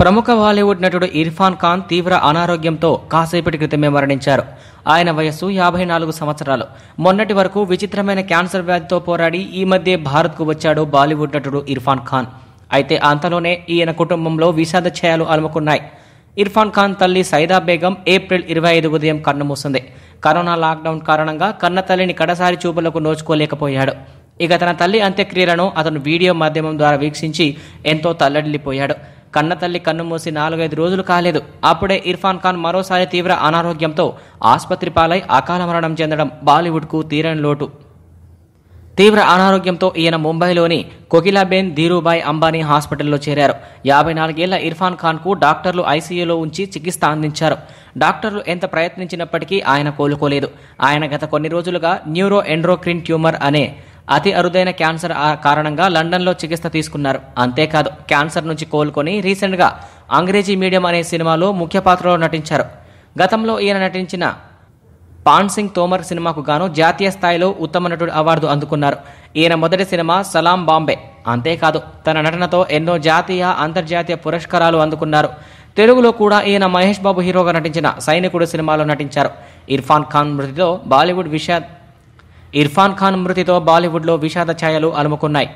ప్రముఖ బాలీవుడ్ నటుడు ఇర్ఫాన్ ఖాన్ తీవ్ర అనారోగ్యంతో కాసేపటి క్రితమే మరణించారు ఆయన వయస్సు యాభై నాలుగు సంవత్సరాలు మొన్నటి వరకు విచిత్రమైన క్యాన్సర్ వ్యాధితో పోరాడి ఈ మధ్య భారత్కు వచ్చాడు బాలీవుడ్ నటుడు ఇర్ఫాన్ ఖాన్ అయితే అంతలోనే ఈయన కుటుంబంలో విషాద ఛాయలు అలుముకున్నాయి ఇర్ఫాన్ ఖాన్ తల్లి సైదా బేగం ఏప్రిల్ ఇరవై ఐదు ఉదయం కన్నుమూసింది కరోనా లాక్డౌన్ కారణంగా కన్న తల్లిని కడసారి చూపులకు నోచుకోలేకపోయాడు ఇక తన తల్లి అంత్యక్రియలను అతను వీడియో మాధ్యమం ద్వారా వీక్షించి ఎంతో తల్లడిల్లిపోయాడు కన్న తల్లి కన్ను మూసి నాలుగైదు రోజులు కాలేదు అప్పుడే ఇర్ఫాన్ ఖాన్ మరోసారి తీవ్ర అనారోగ్యంతో ఆసుపత్రి పాలై అకాల మరణం చెందడం బాలీవుడ్కు తీరని లోటు తీవ్ర అనారోగ్యంతో ఈయన ముంబైలోని కోకిలాబేన్ ధీరూభాయ్ అంబానీ హాస్పిటల్లో చేరారు యాభై నాలుగేళ్ల ఇర్ఫాన్ ఖాన్కు డాక్టర్లు ఐసీయూలో ఉంచి చికిత్స అందించారు డాక్టర్లు ఎంత ప్రయత్నించినప్పటికీ ఆయన కోలుకోలేదు ఆయన గత కొన్ని రోజులుగా న్యూరో ఎండ్రోక్రిన్ ట్యూమర్ అనే అతి అరుదైన క్యాన్సర్ కారణంగా లండన్లో చికిత్స తీసుకున్నారు అంతేకాదు క్యాన్సర్ నుంచి కోలుకొని రీసెంట్గా అంగ్రేజీ మీడియం అనే సినిమాలో ముఖ్య పాత్రలో నటించారు గతంలో ఈయన నటించిన పాన్ సింగ్ తోమర్ సినిమాకు గాను జాతీయ స్థాయిలో ఉత్తమ నటుడు అవార్డు అందుకున్నారు ఈయన మొదటి సినిమా సలాం బాంబే అంతేకాదు తన నటనతో ఎన్నో జాతీయ అంతర్జాతీయ పురస్కారాలు అందుకున్నారు తెలుగులో కూడా ఈయన మహేష్ బాబు హీరోగా నటించిన సైనికుడు సినిమాలో నటించారు ఇర్ఫాన్ ఖాన్ మృతితో బాలీవుడ్ విషాద్ ఇర్ఫాన్ ఖాన్ మృతితో బాలీవుడ్లో విషాద ఛాయలు అలుముకున్నాయి